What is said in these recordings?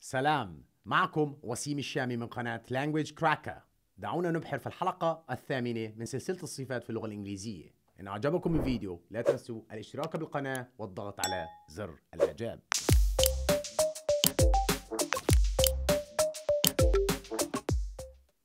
سلام معكم وسيم الشامي من قناة Language Cracker دعونا نبحر في الحلقة الثامنة من سلسلة الصفات في اللغة الإنجليزية إن أعجبكم الفيديو لا تنسوا الاشتراك بالقناة والضغط على زر الإعجاب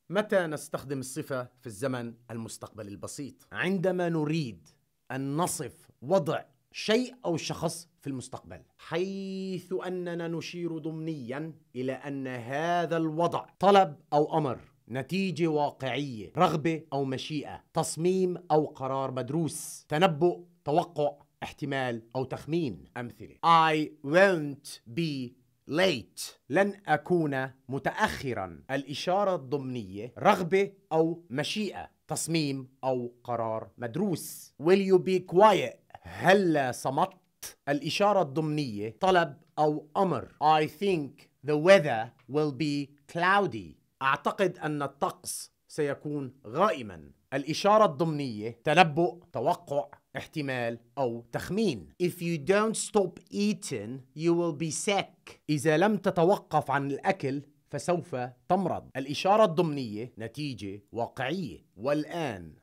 متى نستخدم الصفة في الزمن المستقبل البسيط؟ عندما نريد أن نصف وضع شيء أو شخص في المستقبل حيث أننا نشير ضمنيا إلى أن هذا الوضع طلب أو أمر نتيجة واقعية رغبة أو مشيئة تصميم أو قرار مدروس تنبؤ توقع احتمال أو تخمين أمثلة I won't be late لن أكون متأخرا الإشارة الضمنية رغبة أو مشيئة تصميم أو قرار مدروس Will you be quiet هلا صمت الإشارة الضمنية طلب أو أمر I think the weather will be cloudy أعتقد أن الطقس سيكون غائما الإشارة الضمنية تنبؤ توقع احتمال أو تخمين If you don't stop eating you will be sick إذا لم تتوقف عن الأكل فسوف تمرض الإشارة الضمنية نتيجة واقعية والآن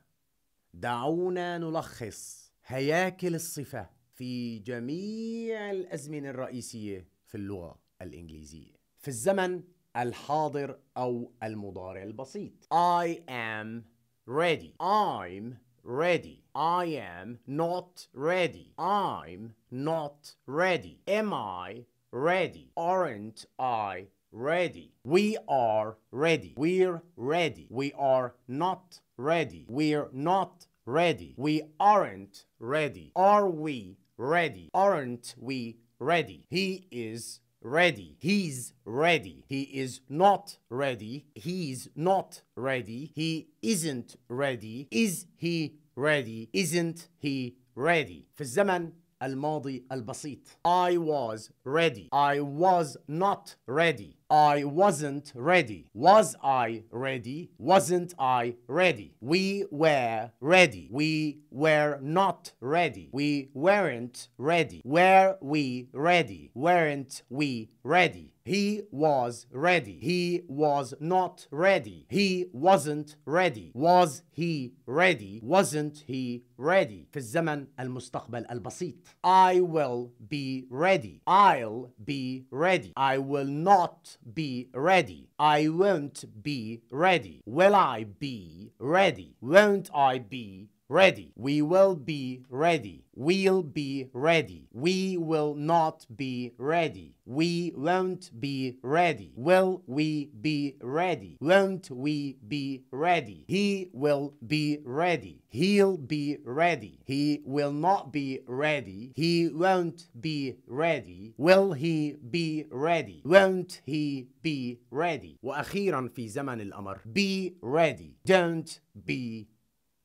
دعونا نلخص هياكل الصفة في جميع الأزمنة الرئيسية في اللغة الإنجليزية في الزمن الحاضر أو المضارع البسيط I am ready I'm ready I am not ready I'm not ready Am I ready Aren't I ready We are ready We're ready We are not ready We're not ready? We aren't ready. Are we ready? Aren't we ready? He is ready. He's ready. He is not ready. He's not ready. He isn't ready. Is he ready? Isn't he ready? في الزمن الماضي البسيط I was ready. I was not ready. I wasn't ready. Was I ready? Wasn't I ready? We were ready. We were not ready. We weren't ready. Were we ready? Weren't we ready? He was ready. He was not ready. He wasn't ready. Was he ready? Wasn't he ready? في الزمن المستقبل البسيط. I will be ready. I'll be ready. I will not be ready? I won't be ready. Will I be ready? Won't I be ready. We will be ready. We'll be ready. We will not be ready. We won't be ready. Will we be ready? Won't we be ready? He will be ready. He'll be ready. He will not be ready. He won't be ready. Will he be ready? Won't he be ready? وأخيرا في زمن الأمر be ready. Don't be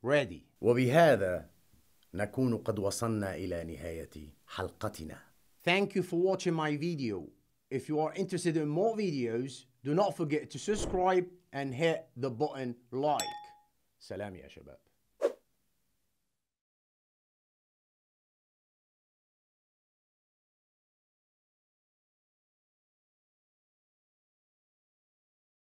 ready. وبهذا نكون قد وصلنا إلى نهاية حلقتنا. Thank you for watching my video. If you are interested in more videos, do not forget to subscribe and hit the button like. سلام يا شباب.